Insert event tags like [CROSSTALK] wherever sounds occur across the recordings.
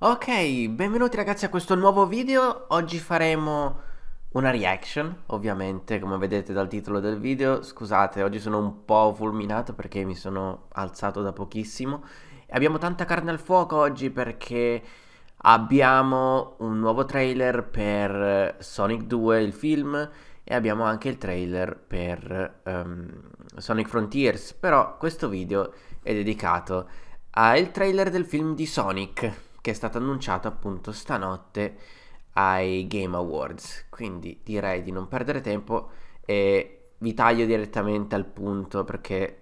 Ok, benvenuti ragazzi a questo nuovo video, oggi faremo una reaction, ovviamente come vedete dal titolo del video, scusate oggi sono un po' fulminato perché mi sono alzato da pochissimo abbiamo tanta carne al fuoco oggi perché abbiamo un nuovo trailer per eh, Sonic 2 il film e abbiamo anche il trailer per um, Sonic Frontiers, però questo video è dedicato al trailer del film di Sonic che è stato annunciato appunto stanotte ai Game Awards. Quindi direi di non perdere tempo e vi taglio direttamente al punto perché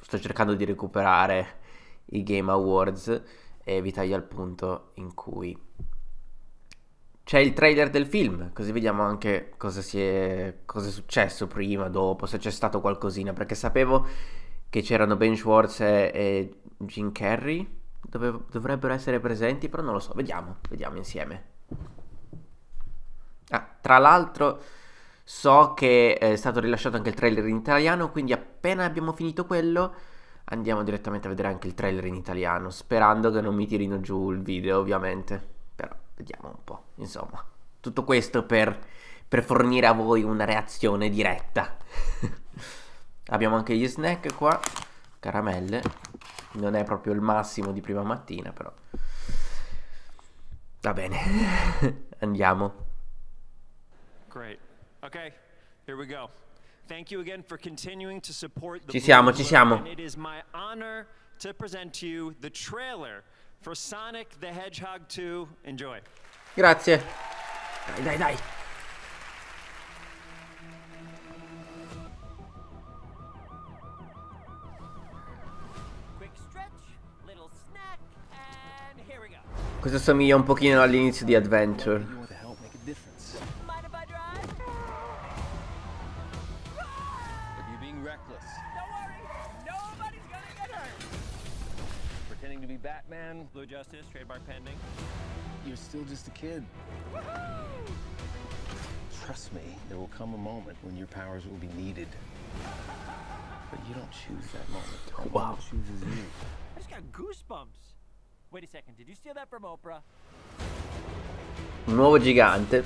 sto cercando di recuperare i Game Awards e vi taglio al punto in cui c'è il trailer del film, così vediamo anche cosa, è, cosa è successo prima, dopo, se c'è stato qualcosina, perché sapevo che c'erano Ben Schwartz e, e Jim Carrey dove, dovrebbero essere presenti, però non lo so. Vediamo, vediamo insieme. Ah, tra l'altro so che è stato rilasciato anche il trailer in italiano, quindi appena abbiamo finito quello andiamo direttamente a vedere anche il trailer in italiano, sperando che non mi tirino giù il video ovviamente. Però vediamo un po', insomma. Tutto questo per, per fornire a voi una reazione diretta. [LAUGHS] abbiamo anche gli snack qua, caramelle non è proprio il massimo di prima mattina, però. Va bene, [LAUGHS] andiamo. Great. Ok, here we go. Thank you again for continuing to support the Ci siamo, ci siamo. it is my honor to present you the trailer for Sonic the Hedgehog 2. Enjoy. Grazie. Dai, dai, dai. questo somiglia un pochino all'inizio di Adventure. Batman, Blue Justice, trademark pending. You're still just a kid. Trust me, there will come a moment when your powers will be needed. But you don't choose that moment. wow. chooses you. I just got goosebumps. Un nuovo gigante.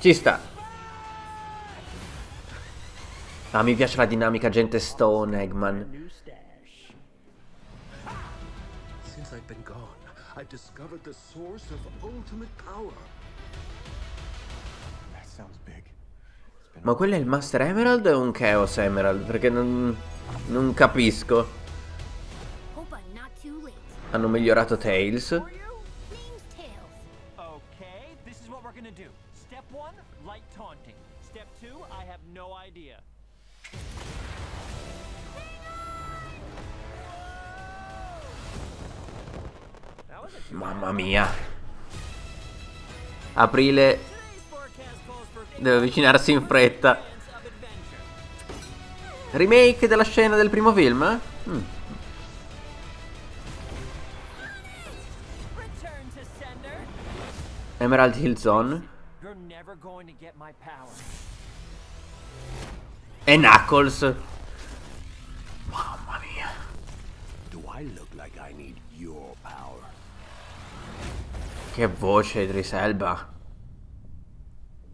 Ci sta. Ah, mi piace la dinamica gente stone, Eggman. I've discovered the source of ultimate power. That sounds big. Ma quello è il Master Emerald o un Chaos Emerald? Perché non, non capisco hanno migliorato Tails. Mamma mia. Aprile deve avvicinarsi in fretta. Remake della scena del primo film? Mm. Emerald Hill Zone. E Knuckles. Mamma mia. your power? Che voce, Idris Elba.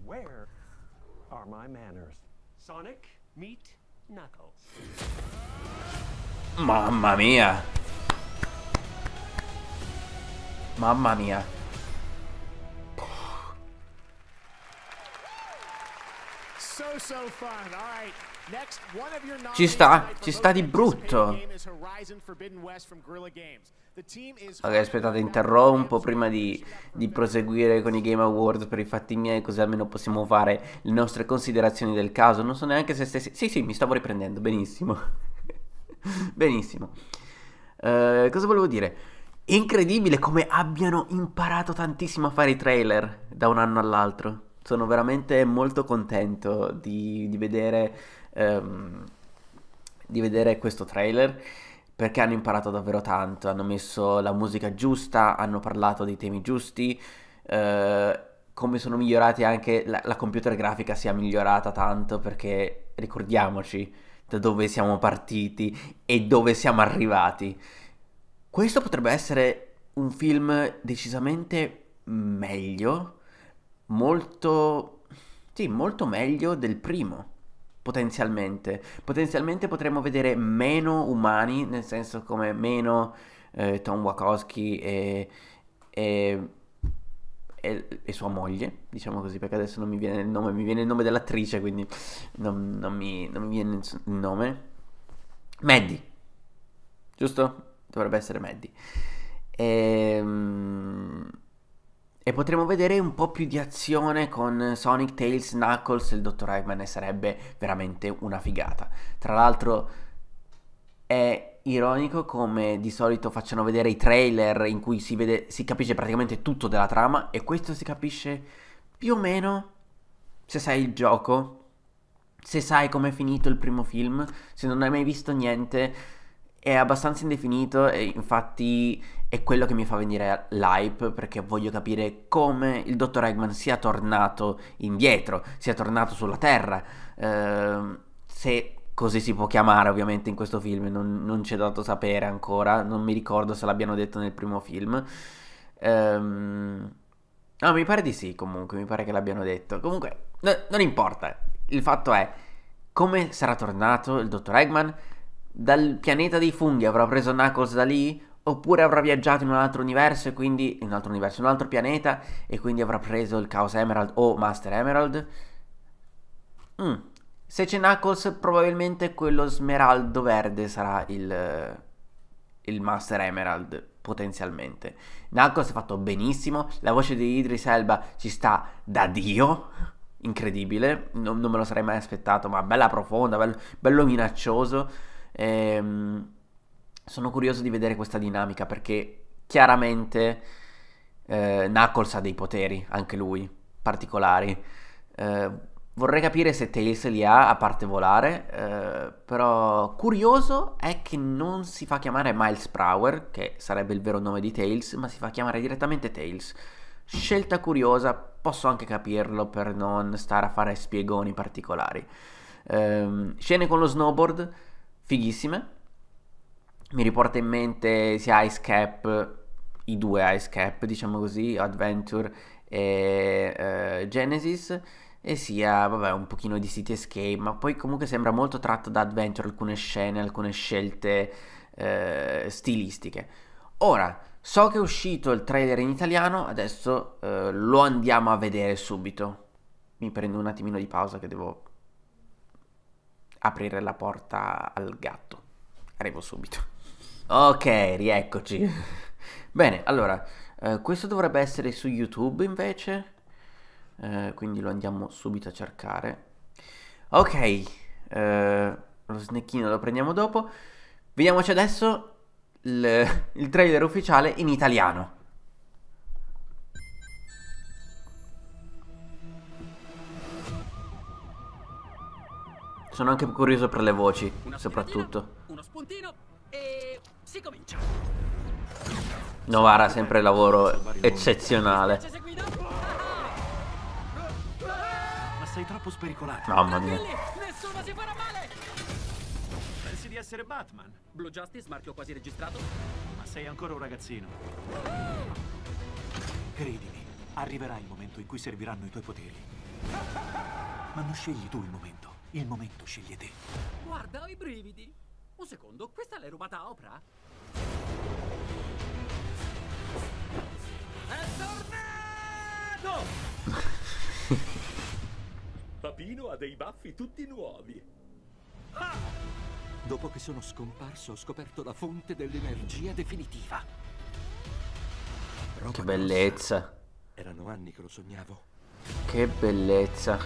Where are my manners? Sonic, meet Knuckles. Mamma mia. Mamma mia. Ci sta, ci sta di brutto. Ok, aspettate, interrompo prima di, di, proseguire con i Game Awards per i fatti miei, così almeno possiamo fare le nostre considerazioni del caso. Non so neanche se stessi... Sì, sì, mi stavo riprendendo, benissimo. [LAUGHS] benissimo. Uh, cosa volevo dire? Incredibile come abbiano imparato tantissimo a fare i trailer da un anno all'altro sono veramente molto contento di, di vedere, ehm, di vedere questo trailer perché hanno imparato davvero tanto, hanno messo la musica giusta, hanno parlato dei temi giusti, eh, come sono migliorati anche la, la computer grafica si è migliorata tanto perché ricordiamoci da dove siamo partiti e dove siamo arrivati. Questo potrebbe essere un film decisamente meglio molto, sì, molto meglio del primo. Potenzialmente. Potenzialmente potremmo vedere meno umani, nel senso come meno eh, Tom Wakowski e, e, e, e, sua moglie, diciamo così, perché adesso non mi viene il nome, mi viene il nome dell'attrice, quindi non, non, mi, non mi viene il nome. Maddie, giusto? Dovrebbe essere Maddie. Ehm e potremo vedere un po' più di azione con Sonic, Tails, Knuckles e il dottor Eggman e sarebbe veramente una figata. Tra l'altro è ironico come di solito facciano vedere i trailer in cui si, vede, si capisce praticamente tutto della trama e questo si capisce più o meno se sai il gioco, se sai com'è finito il primo film, se non hai mai visto niente è abbastanza indefinito e infatti è quello che mi fa venire l'hype perché voglio capire come il dottor Eggman sia tornato indietro, sia tornato sulla Terra, eh, se così si può chiamare ovviamente in questo film, non, non c'è dato sapere ancora, non mi ricordo se l'abbiano detto nel primo film. Ehm... No, mi pare di sì comunque, mi pare che l'abbiano detto. Comunque, no, non importa, il fatto è come sarà tornato il dottor Eggman, dal pianeta dei funghi avrà preso Knuckles da lì? Oppure avrà viaggiato in un altro universo e quindi in un altro universo, in un altro pianeta e quindi avrà preso il Chaos Emerald o Master Emerald? Mm. Se c'è Knuckles, probabilmente quello smeraldo verde sarà il, il Master Emerald, potenzialmente. Knuckles è fatto benissimo, la voce di Idris Elba ci sta da Dio, incredibile, non, non me lo sarei mai aspettato, ma bella profonda, bello, bello minaccioso Ehm, sono curioso di vedere questa dinamica perché chiaramente eh, Knuckles ha dei poteri, anche lui, particolari. Eh, vorrei capire se Tails li ha a parte volare, eh, però curioso è che non si fa chiamare Miles Prower, che sarebbe il vero nome di Tails, ma si fa chiamare direttamente Tails. Scelta curiosa, posso anche capirlo per non stare a fare spiegoni particolari. Eh, scene con lo snowboard, fighissime. Mi riporta in mente sia Ice Cap, i due Ice Cap, diciamo così, Adventure e uh, Genesis e sia vabbè, un pochino di City Escape, ma poi comunque sembra molto tratto da Adventure alcune scene, alcune scelte eh, stilistiche. Ora, so che è uscito il trailer in italiano, adesso eh, lo andiamo a vedere subito. Mi prendo un attimino di pausa che devo aprire la porta al gatto. Arrivo subito. Ok, rieccoci. Bene, allora, eh, questo dovrebbe essere su YouTube invece, eh, quindi lo andiamo subito a cercare. Ok, eh, lo snackino lo prendiamo dopo. Vediamoci adesso il, il trailer ufficiale in italiano. Sono anche curioso per le voci, Una soprattutto. Uno spuntino e si comincia. Novara, sempre lavoro eccezionale. Ma sei troppo spericolato. Mamma mia. Nessuno si farà male. Pensi di essere Batman? Blue Justice, marchio quasi registrato. Ma sei ancora un ragazzino. Credimi, arriverà il momento in cui serviranno i tuoi poteri. Ma non scegli tu il momento. Il momento sceglie te. Guarda, ho i brividi. Un secondo, questa l'hai rubata a Oprah? È tornato! [LAUGHS] Papino ha dei baffi tutti nuovi. Ah! Dopo che sono scomparso ho scoperto la fonte dell'energia definitiva. Roba che bellezza. Erano anni che lo sognavo. Che bellezza.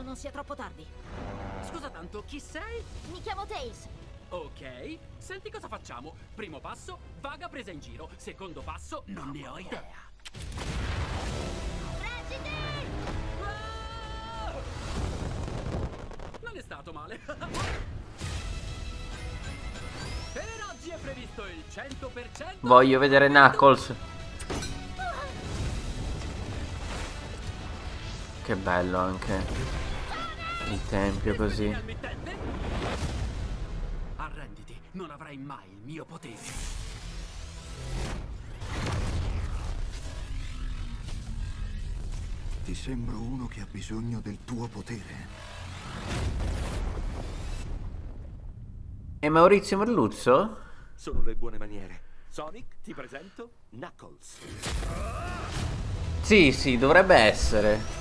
Spero non sia troppo tardi. Scusa tanto, chi sei? Mi chiamo Tails. Ok, senti cosa facciamo. Primo passo, vaga presa in giro. Secondo passo, non ne ho idea. Presidente! Ah! Non è stato male. [LAUGHS] per oggi è previsto il 100%. Voglio vedere Knuckles. Che bello anche il tempio così. Arrenditi, non avrai mai il mio potere. Ti sembro uno che ha bisogno del tuo potere. E Maurizio Merluzzo? Sono le buone maniere. Sonic, ti presento Knuckles. Sì, sì, dovrebbe essere.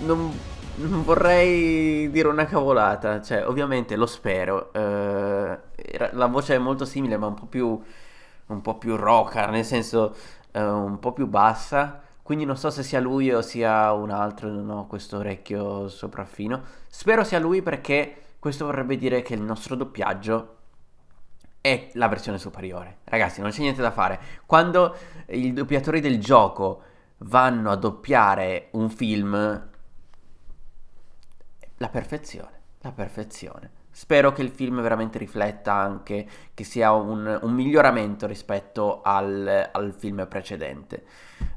Non non vorrei dire una cavolata, cioè ovviamente lo spero. Eh, la voce è molto simile ma un po' più, un po più rocker, nel senso eh, un po' più bassa. Quindi non so se sia lui o sia un altro, non ho questo orecchio sopraffino. Spero sia lui perché questo vorrebbe dire che il nostro doppiaggio è la versione superiore. Ragazzi, non c'è niente da fare. Quando i doppiatori del gioco vanno a doppiare un film la perfezione, la perfezione. Spero che il film veramente rifletta anche che sia un, un miglioramento rispetto al, al film precedente.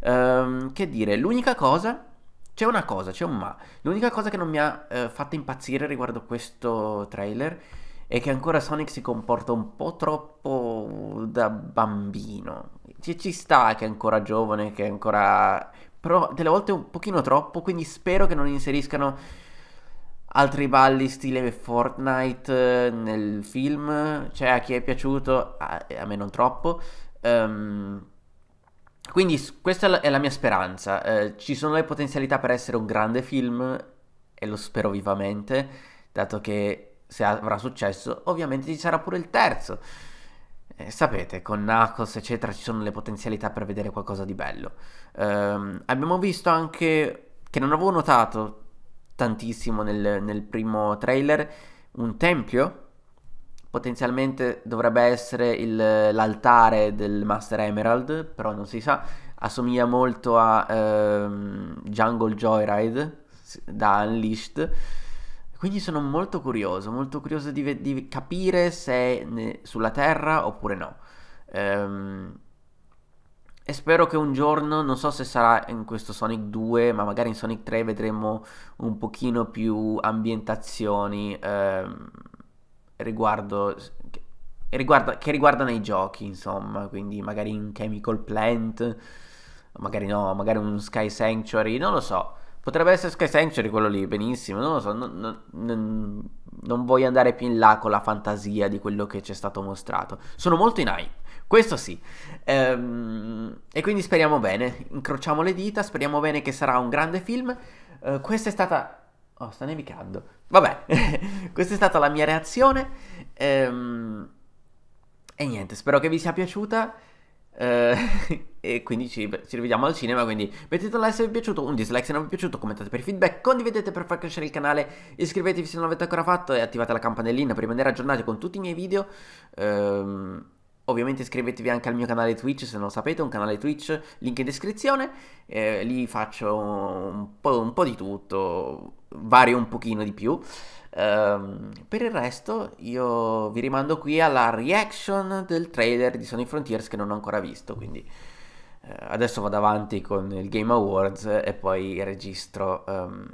Ehm, che dire, l'unica cosa, c'è una cosa, c'è un ma, l'unica cosa che non mi ha eh, fatto impazzire riguardo questo trailer è che ancora Sonic si comporta un po' troppo da bambino. Ci, ci sta che è ancora giovane, che è ancora... però delle volte un pochino troppo, quindi spero che non inseriscano altri balli stile Fortnite eh, nel film, cioè a chi è piaciuto, a, a me non troppo. Um, quindi questa è la mia speranza, eh, ci sono le potenzialità per essere un grande film e lo spero vivamente, dato che se avrà successo ovviamente ci sarà pure il terzo. Eh, sapete, con Knuckles eccetera ci sono le potenzialità per vedere qualcosa di bello. Um, abbiamo visto anche, che non avevo notato, tantissimo nel, nel primo trailer, un tempio potenzialmente dovrebbe essere il, l'altare del Master Emerald, però non si sa, assomiglia molto a ehm, Jungle Joyride da Unleashed, quindi sono molto curioso, molto curioso di, di capire se è ne, sulla Terra oppure no. Ehm, e spero che un giorno, non so se sarà in questo Sonic 2, ma magari in Sonic 3 vedremo un pochino più ambientazioni ehm, riguardo, che, riguarda, che riguardano i giochi, insomma, quindi magari un Chemical Plant, magari no, magari un Sky Sanctuary, non lo so. Potrebbe essere Sky Sanctuary quello lì, benissimo, non lo so, non, non, non voglio andare più in là con la fantasia di quello che ci è stato mostrato. Sono molto in hype questo sì. Ehm, e quindi speriamo bene, incrociamo le dita, speriamo bene che sarà un grande film. Eh, questa è stata... Oh, sta nevicando. Vabbè, [LAUGHS] questa è stata la mia reazione. Ehm, e niente, spero che vi sia piaciuta. Ehm, [LAUGHS] e quindi ci, ci, rivediamo al cinema. Quindi mettete un like se vi è piaciuto, un dislike se non vi è piaciuto, commentate per feedback, condividete per far crescere il canale, iscrivetevi se non l'avete ancora fatto e attivate la campanellina per rimanere aggiornati con tutti i miei video. Ehm, Ovviamente iscrivetevi anche al mio canale Twitch se non lo sapete, un canale Twitch, link in descrizione, eh, lì faccio un po', un po', di tutto, vario un pochino di più. Um, per il resto io vi rimando qui alla reaction del trailer di Sony Frontiers che non ho ancora visto, quindi eh, adesso vado avanti con il Game Awards e poi registro... Um,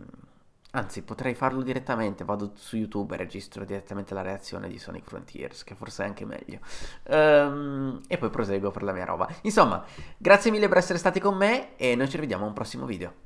Anzi, potrei farlo direttamente, vado su YouTube e registro direttamente la reazione di Sonic Frontiers, che forse è anche meglio. Um, e poi proseguo per la mia roba. Insomma, grazie mille per essere stati con me e noi ci rivediamo a un prossimo video.